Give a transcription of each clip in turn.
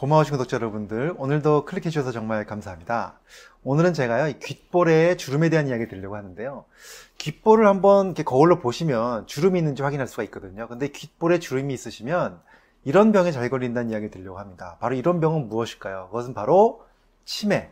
고마우신 구독자 여러분들, 오늘도 클릭해 주셔서 정말 감사합니다. 오늘은 제가요, 귓볼의 주름에 대한 이야기 드리려고 하는데요. 귓볼을 한번 이렇게 거울로 보시면 주름이 있는지 확인할 수가 있거든요. 근데 귓볼에 주름이 있으시면 이런 병에 잘 걸린다는 이야기 드리려고 합니다. 바로 이런 병은 무엇일까요? 그것은 바로 치매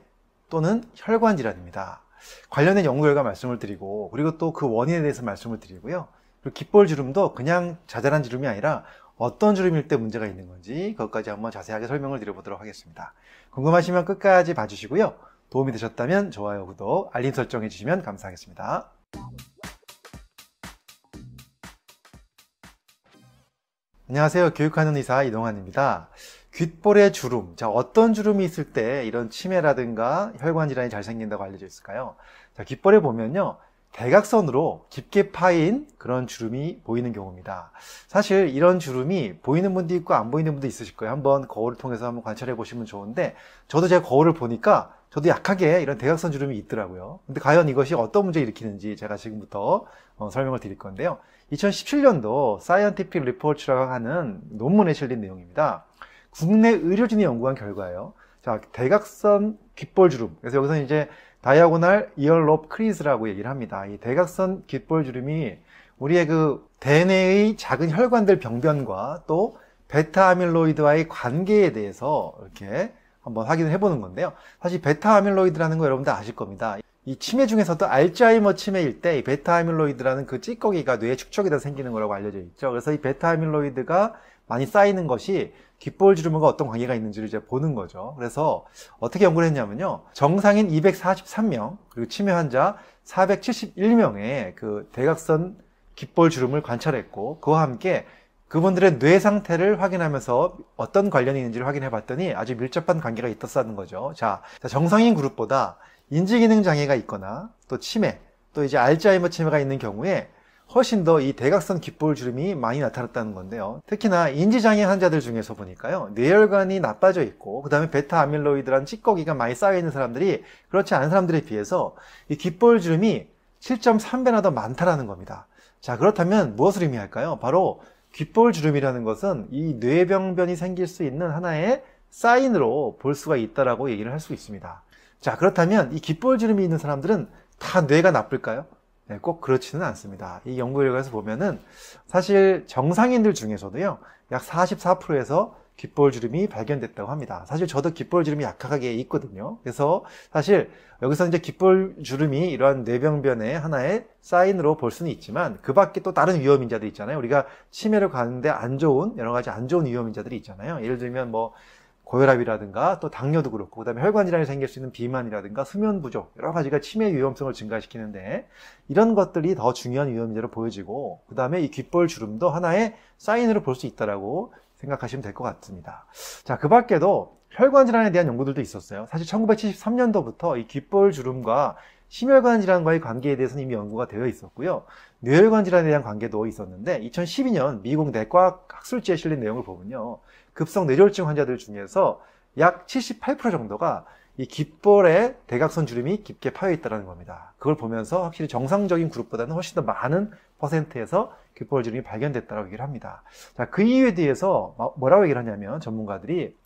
또는 혈관 질환입니다. 관련된 연구 결과 말씀을 드리고, 그리고 또 그 원인에 대해서 말씀을 드리고요. 그리고 귓볼 주름도 그냥 자잘한 주름이 아니라 어떤 주름일 때 문제가 있는 건지 그것까지 한번 자세하게 설명을 드려보도록 하겠습니다. 궁금하시면 끝까지 봐주시고요. 도움이 되셨다면 좋아요, 구독, 알림 설정 해주시면 감사하겠습니다. 안녕하세요. 교육하는 의사 이동환입니다. 귓볼의 주름. 자, 어떤 주름이 있을 때 이런 치매라든가 혈관 질환이 잘 생긴다고 알려져 있을까요? 자, 귓볼에 보면요. 대각선으로 깊게 파인 그런 주름이 보이는 경우입니다. 사실 이런 주름이 보이는 분도 있고 안 보이는 분도 있으실 거예요. 한번 거울을 통해서 한번 관찰해 보시면 좋은데 저도 제가 거울을 보니까 저도 약하게 이런 대각선 주름이 있더라고요. 근데 과연 이것이 어떤 문제 일으키는지 제가 지금부터 어, 설명을 드릴 건데요. 2017년도 사이언티픽 리포츠라고 하는 논문에 실린 내용입니다. 국내 의료진이 연구한 결과예요. 자, 대각선 귓볼 주름. 그래서 여기서 이제 다이아고날 이얼롭 크리즈라고 얘기를 합니다. 이 대각선 깃볼 주름이 우리의 그 대뇌의 작은 혈관들 병변과 또 베타 아밀로이드와의 관계에 대해서 이렇게 한번 확인을 해보는 건데요. 사실 베타 아밀로이드라는 거 여러분들 아실 겁니다. 이 치매 중에서도 알츠하이머 치매일 때 이 베타 아밀로이드라는 그 찌꺼기가 뇌에 축적이 다 생기는 거라고 알려져 있죠. 그래서 이 베타 아밀로이드가 많이 쌓이는 것이 귓볼 주름과 어떤 관계가 있는지를 이제 보는 거죠. 그래서 어떻게 연구를 했냐면요. 정상인 243명, 그리고 치매 환자 471명의 그 대각선 귓볼 주름을 관찰했고, 그와 함께 그분들의 뇌 상태를 확인하면서 어떤 관련이 있는지를 확인해 봤더니 아주 밀접한 관계가 있었다는 거죠. 자, 정상인 그룹보다 인지기능 장애가 있거나 또 치매, 또 이제 알츠하이머 치매가 있는 경우에 훨씬 더 이 대각선 귓볼 주름이 많이 나타났다는 건데요. 특히나 인지장애 환자들 중에서 보니까요. 뇌혈관이 나빠져 있고 그 다음에 베타 아밀로이드란 찌꺼기가 많이 쌓여있는 사람들이 그렇지 않은 사람들에 비해서 이 귓볼 주름이 7.3배나 더 많다라는 겁니다. 자 그렇다면 무엇을 의미할까요? 바로 귓볼 주름이라는 것은 이 뇌병변이 생길 수 있는 하나의 사인으로 볼 수가 있다라고 얘기를 할 수 있습니다. 자, 그렇다면 이 귓볼지름이 있는 사람들은 다 뇌가 나쁠까요? 네, 꼭 그렇지는 않습니다. 이 연구 결과에서 보면은 사실 정상인들 중에서도요, 약 44%에서 귓볼주름이 발견됐다고 합니다. 사실 저도 귓볼주름이 약하게 있거든요. 그래서 사실 여기서 이제 귓볼주름이 이러한 뇌병변의 하나의 사인으로 볼 수는 있지만 그 밖에 또 다른 위험 인자들 있잖아요. 우리가 치매를 가는데 안 좋은 여러 가지 안 좋은 위험 인자들이 있잖아요. 예를 들면 뭐 고혈압이라든가 또 당뇨도 그렇고 그다음에 혈관 질환이 생길 수 있는 비만이라든가 수면 부족 여러 가지가 치매 위험성을 증가시키는데 이런 것들이 더 중요한 위험제로 보여지고 그다음에 이 귓볼 주름도 하나의 사인으로 볼 수 있다라고 생각하시면 될 것 같습니다. 자, 그 밖에도 혈관 질환에 대한 연구들도 있었어요. 사실 1973년도부터 이 귓볼 주름과 심혈관 질환과의 관계에 대해서는 이미 연구가 되어 있었고요. 뇌혈관 질환에 대한 관계도 있었는데 2012년 미국 내과 학술지에 실린 내용을 보면요. 급성 뇌졸중 환자들 중에서 약 78% 정도가 이 귓볼에 대각선 주름이 깊게 파여 있다는 겁니다. 그걸 보면서 확실히 정상적인 그룹보다는 훨씬 더 많은 퍼센트에서 귓볼 주름이 발견됐다고 얘기를 합니다. 자, 그 이유에 대해서 뭐라고 얘기를 하냐면 전문가들이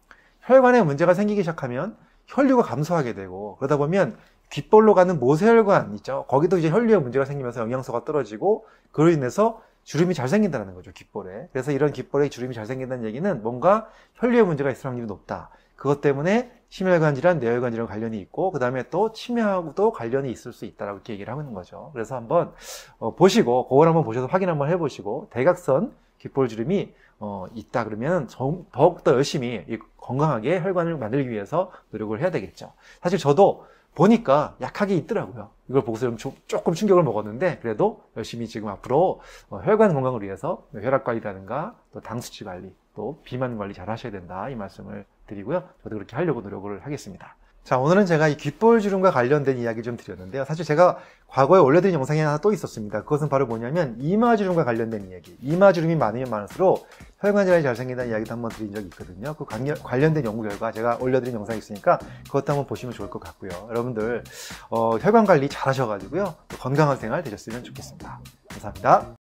혈관에 문제가 생기기 시작하면 혈류가 감소하게 되고 그러다 보면 귓볼로 가는 모세혈관 있죠. 거기도 이제 혈류에 문제가 생기면서 영양소가 떨어지고 그로 인해서 주름이 잘 생긴다는 거죠, 귓볼에. 그래서 이런 귓볼에 주름이 잘 생긴다는 얘기는 뭔가 혈류에 문제가 있을 확률이 높다. 그것 때문에 심혈관 질환, 뇌혈관 질환 관련이 있고 그다음에 또 치매하고도 관련이 있을 수 있다라고 이렇게 얘기를 하는 거죠. 그래서 한번 어, 보시고 그걸 한번 보셔서 확인 한번 해 보시고 대각선 귓볼 주름이 어, 있다 그러면 더욱더 열심히 건강하게 혈관을 만들기 위해서 노력을 해야 되겠죠. 사실 저도 보니까 약하게 있더라고요. 이걸 보고서 좀 조금 충격을 먹었는데 그래도 열심히 지금 앞으로 어, 혈관 건강을 위해서 혈압 관리라든가 또 당 수치 관리 또 비만 관리 잘 하셔야 된다 이 말씀을 드리고요. 저도 그렇게 하려고 노력을 하겠습니다. 자, 오늘은 제가 이 귓볼 주름과 관련된 이야기 좀 드렸는데요. 사실 제가 과거에 올려드린 영상이 하나 또 있었습니다. 그것은 바로 뭐냐면 이마 주름과 관련된 이야기. 이마 주름이 많으면 많을수록 혈관 질환이 잘생긴다는 이야기도 한번 드린 적이 있거든요. 그 관여, 관련된 연구 결과 제가 올려드린 영상이 있으니까 그것도 한번 보시면 좋을 것 같고요. 여러분들 어, 혈관 관리 잘 하셔가지고요. 건강한 생활 되셨으면 좋겠습니다. 감사합니다.